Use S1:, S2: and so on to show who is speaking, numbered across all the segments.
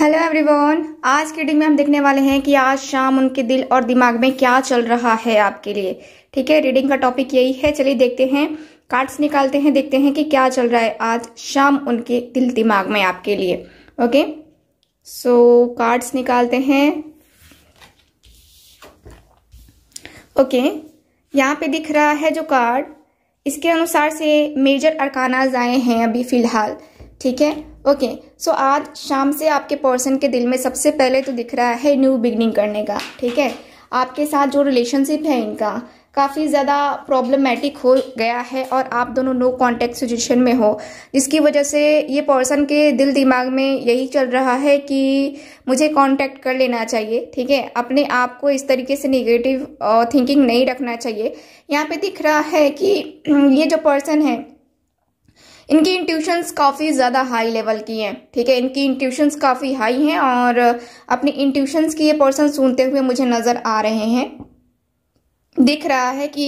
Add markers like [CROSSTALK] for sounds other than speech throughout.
S1: hello everyone आज की reading में हम देखने वाले हैं कि आज शाम उनके दिल और दिमाग में क्या चल रहा है आपके लिए ठीक है रीडिंग का टॉपिक यही है चलिए देखते हैं कार्ड्स निकालते हैं देखते हैं कि क्या चल रहा है आज शाम उनके दिल दिमाग में आपके लिए ओके सो कार्ड्स निकालते हैं ओके okay, यहाँ पे दिख रहा है जो कार्ड इसके अनुसार से मेजर अरकानाज आए हैं अभी फिलहाल ठीक है ओके सो आज शाम से आपके पर्सन के दिल में सबसे पहले तो दिख रहा है न्यू बिगनिंग करने का ठीक है आपके साथ जो रिलेशनशिप है इनका काफ़ी ज़्यादा प्रॉब्लमेटिक हो गया है और आप दोनों नो कॉन्टेक्ट सिचुएशन में हो जिसकी वजह से ये पर्सन के दिल दिमाग में यही चल रहा है कि मुझे कॉन्टेक्ट कर लेना चाहिए ठीक है अपने आप को इस तरीके से निगेटिव थिंकिंग नहीं रखना चाहिए यहाँ पे दिख रहा है कि [CLEARS THROAT] ये जो पर्सन है इनकी इंट्यूशंस काफ़ी ज़्यादा हाई लेवल की हैं ठीक है इनकी इंट्यूशंस काफ़ी हाई हैं और अपनी इंट्यूशंस की ये पर्सन सुनते हुए मुझे नज़र आ रहे हैं दिख रहा है कि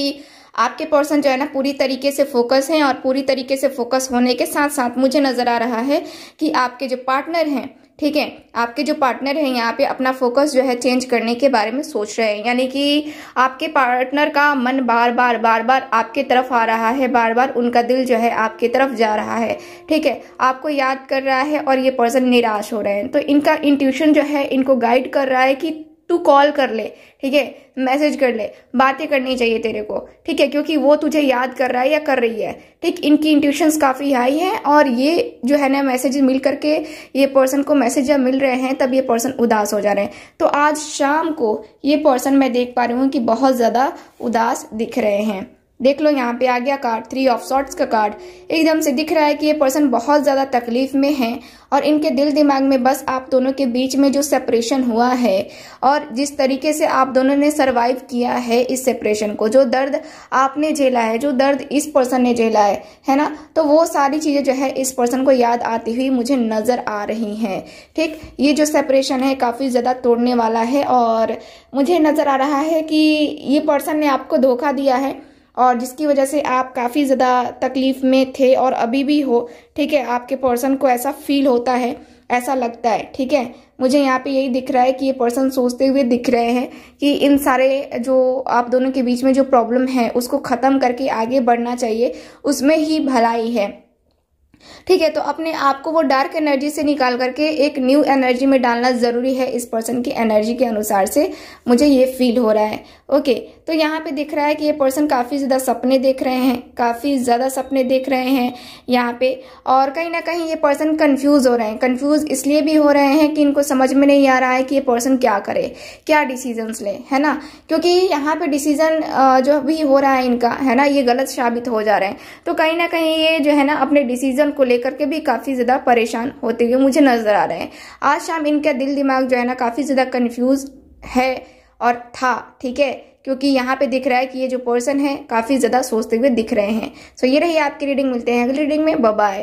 S1: आपके पर्सन जो है ना पूरी तरीके से फोकस हैं और पूरी तरीके से फोकस होने के साथ साथ मुझे नज़र आ रहा है कि आपके जो पार्टनर हैं ठीक है आपके जो पार्टनर हैं यहाँ पे अपना फोकस जो है चेंज करने के बारे में सोच रहे हैं यानी कि आपके पार्टनर का मन बार बार बार बार आपके तरफ आ रहा है बार बार उनका दिल जो है आपके तरफ जा रहा है ठीक है आपको याद कर रहा है और ये पर्सन निराश हो रहे हैं तो इनका इंट्यूशन जो है इनको गाइड कर रहा है कि तू कॉल कर ले ठीक है मैसेज कर ले बातें करनी चाहिए तेरे को ठीक है क्योंकि वो तुझे याद कर रहा है या कर रही है ठीक इनकी इंट्यूशंस काफ़ी हाई हैं और ये जो है ना मैसेज मिल करके ये पर्सन को मैसेज जब मिल रहे हैं तब ये पर्सन उदास हो जा रहे हैं तो आज शाम को ये पर्सन मैं देख पा रही हूँ कि बहुत ज़्यादा उदास दिख रहे हैं देख लो यहाँ पे आ गया कार्ड थ्री ऑफ शॉर्ट्स का कार्ड एकदम से दिख रहा है कि ये पर्सन बहुत ज़्यादा तकलीफ में हैं और इनके दिल दिमाग में बस आप दोनों के बीच में जो सेपरेशन हुआ है और जिस तरीके से आप दोनों ने सरवाइव किया है इस सेपरेशन को जो दर्द आपने झेला है जो दर्द इस पर्सन ने झेला है है ना तो वो सारी चीज़ें जो है इस पर्सन को याद आती हुई मुझे नज़र आ रही हैं ठीक ये जो सेपरेशन है काफ़ी ज़्यादा तोड़ने वाला है और मुझे नज़र आ रहा है कि ये पर्सन ने आपको धोखा दिया है और जिसकी वजह से आप काफ़ी ज़्यादा तकलीफ़ में थे और अभी भी हो ठीक है आपके पर्सन को ऐसा फील होता है ऐसा लगता है ठीक है मुझे यहाँ पे यही दिख रहा है कि ये पर्सन सोचते हुए दिख रहे हैं कि इन सारे जो आप दोनों के बीच में जो प्रॉब्लम है उसको ख़त्म करके आगे बढ़ना चाहिए उसमें ही भलाई है ठीक है तो अपने आप को वो डार्क एनर्जी से निकाल करके एक न्यू एनर्जी में डालना ज़रूरी है इस पर्सन की एनर्जी के अनुसार से मुझे ये फील हो रहा है ओके तो यहाँ पे दिख रहा है कि ये पर्सन काफ़ी ज़्यादा सपने देख रहे हैं काफ़ी ज़्यादा सपने देख रहे हैं यहाँ पे और कहीं ना कहीं ये पर्सन कन्फ्यूज हो रहे हैं कन्फ्यूज इसलिए भी हो रहे हैं कि इनको समझ में नहीं आ रहा है कि ये पर्सन क्या करे क्या डिसीजन ले है ना क्योंकि यहाँ पे डिसीजन जो भी हो रहा है इनका है ना ये गलत साबित हो जा रहे हैं तो कहीं ना कहीं ये जो है ना अपने डिसीजन को लेकर के भी काफ़ी ज़्यादा परेशान होते हुए मुझे नज़र आ रहे हैं आज शाम इनका दिल दिमाग जो है ना काफ़ी ज़्यादा कन्फ्यूज़ है और था ठीक है क्योंकि यहाँ पे दिख रहा है कि ये जो पर्सन है काफ़ी ज़्यादा सोचते हुए दिख रहे हैं सो ये रही आपकी रीडिंग मिलते हैं अगली रीडिंग में बाय